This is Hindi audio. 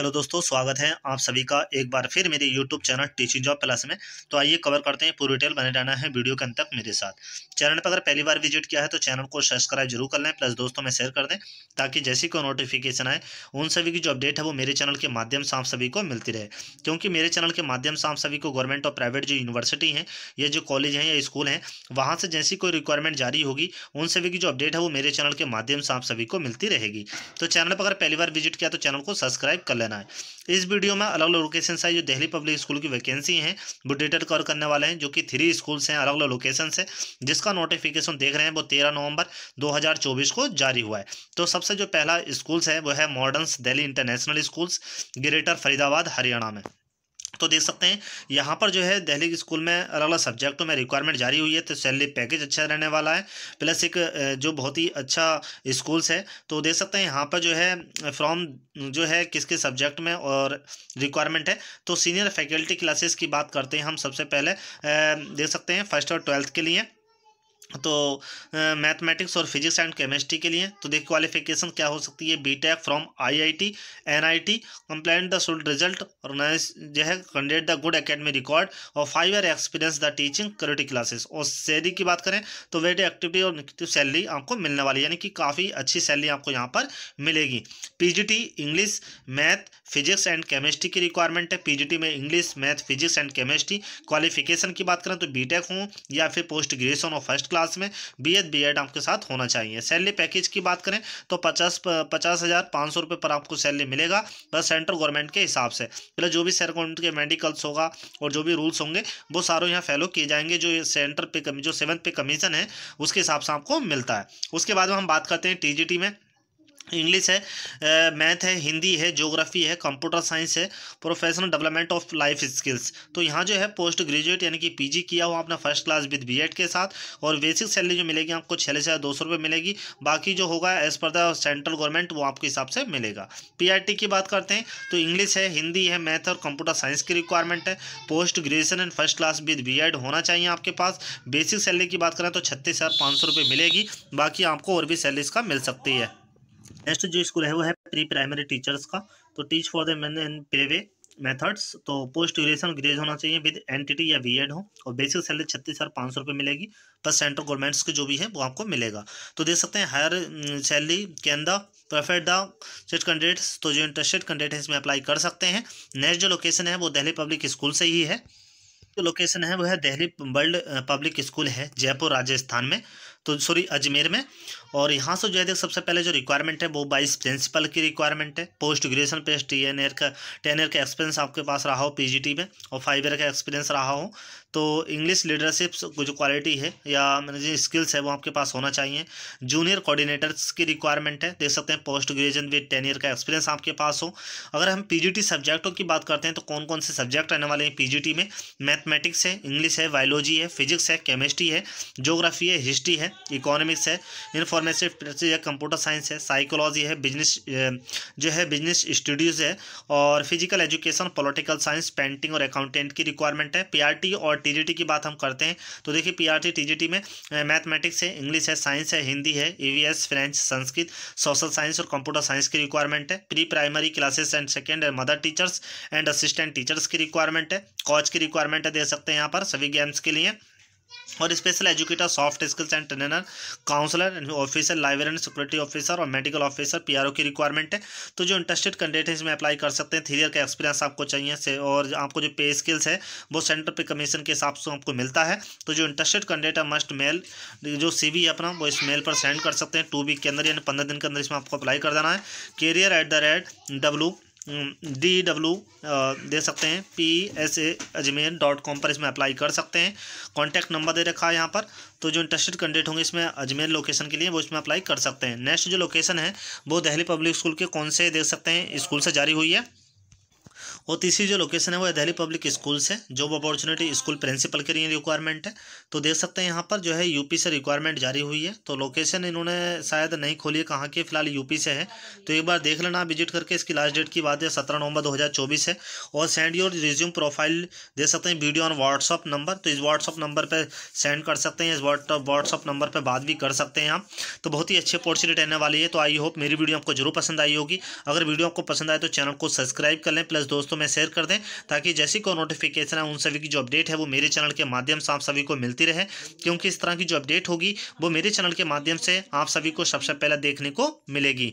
हेलो दोस्तों स्वागत है आप सभी का एक बार फिर मेरे YouTube channel teaching job plus में तो आइए कवर करते हैं पूरी डिटेल बने रहना है वीडियो के अंत तक मेरे साथ चैनल पर अगर पहली बार विजिट किया है तो चैनल को सब्सक्राइब जरूर कर लें प्लस दोस्तों में शेयर कर दें ताकि जैसी कोई नोटिफिकेशन आए उन सभी की जो अपडेट है वो मेरे चैनल के माध्यम से आप सभी को मिलती रहे क्योंकि मेरे चैनल के माध्यम से आप सभी को गवर्नमेंट और प्राइवेट जो यूनिवर्सिटी है या जो कॉलेज हैं या स्कूल हैं वहाँ से जैसी कोई रिक्वायरमेंट जारी होगी उन सभी की जो अपडेट है वो मेरे चैनल के माध्यम से आप सभी को मिलती रहेगी तो चैनल पर अगर पहली बार विजिट किया तो चैनल को सब्सक्राइब कर लेना जाना है इस वीडियो में अलग अलग लोकेशन से जो दिल्ली पब्लिक स्कूल की वैकेंसी हैं वो डिटेल कवर करने वाले हैं जो कि थ्री स्कूल्स हैं अलग अलग लोकेशन से जिसका नोटिफिकेशन देख रहे हैं वो तेरह नवंबर 2024 को जारी हुआ है तो सबसे जो पहला स्कूल्स है वो है moderns Delhi international schools greater Faridabad Haryana में तो देख सकते हैं यहाँ पर जो है दहली स्कूल में अलग अलग सब्जेक्टों में रिक्वायरमेंट जारी हुई है तो सैलरी पैकेज अच्छा रहने वाला है प्लस एक जो बहुत ही अच्छा स्कूल्स है तो देख सकते हैं यहाँ पर जो है फ्रॉम जो है किस किस सब्जेक्ट में और रिक्वायरमेंट है तो सीनियर फैकल्टी क्लासेस की बात करते हैं हम सबसे पहले देख सकते हैं फर्स्ट और ट्वेल्थ के लिए तो मैथमेटिक्स और फिजिक्स एंड केमिस्ट्री के लिए तो देखिए क्वालिफिकेशन क्या हो सकती है B tech from I I T N I T complaint the should result और जो है candidate the good academy record और five year experience the teaching quality classes और सैलरी की बात करें तो वेट एक्टिविटी और सैलरी आपको मिलने वाली यानी कि काफ़ी अच्छी सैलरी आपको यहाँ पर मिलेगी P G T English math physics and chemistry की रिक्वायरमेंट है पी में English math physics and chemistry qualification की बात करें तो बी टेक हो या फिर पोस्ट ग्रेजुएशन और फर्स्ट क्लास क्लास में बी एड बी एड आपके साथ होना चाहिए सैलरी पैकेज की बात करें तो पचास पचास हज़ार पाँच सौ रुपये पर आपको सैलरी मिलेगा बस सेंट्रल गवर्नमेंट के हिसाब से मतलब जो भी सेंट्रल गवर्नमेंट के मेडिकल्स होगा और जो भी रूल्स होंगे वो सारों यहाँ फैलो किए जाएंगे जो सेंटर पे जो सेवन पे कमीशन है उसके हिसाब से आपको मिलता है उसके बाद हम बात करते हैं टी में इंग्लिश है मैथ है हिंदी है ज्योग्राफी है कंप्यूटर साइंस है professional development of life skills तो यहाँ जो है पोस्ट ग्रेजुएट यानी कि पीजी किया हुआ आपने फर्स्ट क्लास विद बीएड के साथ और बेसिक सैलरी जो मिलेगी आपको छियालीस हज़ार दो सौ रुपये मिलेगी बाकी जो होगा as per the central government वो आपके हिसाब से मिलेगा पी की बात करते हैं तो इंग्लिश है हिंदी है मैथ और कंप्यूटर साइंस की रिक्वायरमेंट है post graduation and first class with B होना चाहिए आपके पास बेसिक सैलरी की बात करें तो छत्तीस हज़ार पाँच सौ रुपये मिलेगी बाकी आपको और भी सैलरीज का मिल सकती है नेक्स्ट जो स्कूल है वो है प्री प्राइमरी टीचर्स का तो teach for the man and पेवे मेथड्स तो पोस्ट ग्रेजुएशन ग्रेज होना चाहिए विद एनटीटी या बीएड हो और बेसिक सैलरी छत्तीस हज़ार पाँच सौ रुपये मिलेगी प्लस सेंट्रल गवर्नमेंट्स की जो भी है वो आपको मिलेगा तो देख सकते हैं higher salary can the prefer the state candidates तो जो इंटरेस्टेड कैंडिडेट है इसमें अप्लाई कर सकते हैं नेक्स्ट जो लोकेशन है वो दिल्ली पब्लिक स्कूल से ही है जो लोकेशन है वह दिल्ली वर्ल्ड पब्लिक स्कूल है जयपुर राजस्थान में तो सॉरी अजमेर में और यहाँ से जो है सबसे पहले जो रिक्वायरमेंट है वो बाईस प्रिंसिपल की रिक्वायरमेंट है पोस्ट ग्रेजुएशन पे टी एन ईयर का टेन ईयर का एक्सपीरियंस आपके पास रहा हो पीजीटी में और फाइव ईयर का एक्सपीरियंस रहा हो तो इंग्लिश लीडरशिप जो क्वालिटी है या जो स्किल्स है वो आपके पास होना चाहिए जूनियर कोऑर्डिनेटर्स की रिक्वायरमेंट है देख सकते हैं post graduation with ten year का एक्सपीरियंस आपके पास हो अगर हम पीजीटी सब्जेक्टों की बात करते हैं तो कौन कौन से सब्जेक्ट रहने वाले हैं पीजीटी में मैथमेटिक्स है इंग्लिश है बायोलॉजी है फिजिक्स है केमिस्ट्री है जोग्राफी है हिस्ट्री है इकोनॉमिक्स है इन्फॉर्मेशन है कंप्यूटर साइंस है साइकोलॉजी है बिजनेस जो है बिजनेस स्टडीज़ है और physical education political science painting और अकाउंटेंट की रिक्वायरमेंट है पी और टी की बात हम करते हैं तो देखिए पीआरटी आर में मैथमेटिक्स है इंग्लिश है साइंस है हिंदी है E French Sanskrit social science और कंप्यूटर साइंस की रिक्वायरमेंट है pre primary classes and second and mother teachers and assistant teachers की रिक्वायरमेंट है कोच की रिक्वायरमेंट है दे सकते हैं यहाँ पर सभी गेम्स के लिए और special educator soft skills and trainer counsellor officer librarian security officer और मेडिकल ऑफिसर पीआरओ की रिक्वायरमेंट है तो जो इंटरेस्टेड कैंडिडेट हैं इसमें अप्लाई कर सकते हैं थ्री ईयर का एक्सपीरियंस आपको चाहिए से और आपको जो पे स्किल्स है वो सेंटर पे कमीशन के हिसाब से आपको मिलता है तो जो इंटरेस्टेड कैंडिडेट है मस्ट मेल जो सी है अपना वो इस मेल पर सेंड कर सकते हैं टू वीक के अंदर यानी पंद्रह दिन के अंदर इसमें आपको अप्लाई कर देना है career at the rate W D hmm, W दे सकते हैं P S A Ajmer dot com पर इसमें अप्लाई कर सकते हैं कॉन्टैक्ट नंबर दे रखा है यहाँ पर तो जो इंटरेस्टेड कैंडिडेट होंगे इसमें अजमेर लोकेशन के लिए वो इसमें अप्लाई कर सकते हैं नेक्स्ट जो लोकेशन है वो दहली पब्लिक स्कूल के कौन से देख सकते हैं स्कूल से जारी हुई है और तीसरी जो लोकेशन है वो दहली दिल्ली पब्लिक स्कूल से जॉब अपॉर्चुनिटी स्कूल प्रिंसिपल के लिए रिक्वायरमेंट है तो देख सकते हैं यहाँ पर जो है यूपी से रिक्वायरमेंट जारी हुई है तो लोकेशन इन्होंने शायद नहीं खोली है कहाँ की फिलहाल यूपी से है तो एक बार देख लेना विजिट करके इसकी लास्ट डेट की बात है सत्रह नवंबर दो है और सेंड योर रिज्यूम प्रोफाइल दे सकते हैं वीडियो ऑन व्हाट्सअप नंबर तो इस व्हाट्सअप नंबर पर सेंड कर सकते हैं इस व्हाट्सअप नंबर पर बात भी कर सकते हैं आप तो बहुत ही अच्छी अपॉर्चुनिटी रहने वाली है तो आई होप मेरी वीडियो आपको जरूर पसंद आई होगी अगर वीडियो आपको पसंद आए तो चैनल को सब्सक्राइब कर लें प्लस दोस्तों दोस्तों में शेयर कर दें ताकि जैसी कोई नोटिफिकेशन है उन सभी की जो अपडेट है वो मेरे चैनल के माध्यम से आप सभी को मिलती रहे क्योंकि इस तरह की जो अपडेट होगी वो मेरे चैनल के माध्यम से आप सभी को सबसे पहले देखने को मिलेगी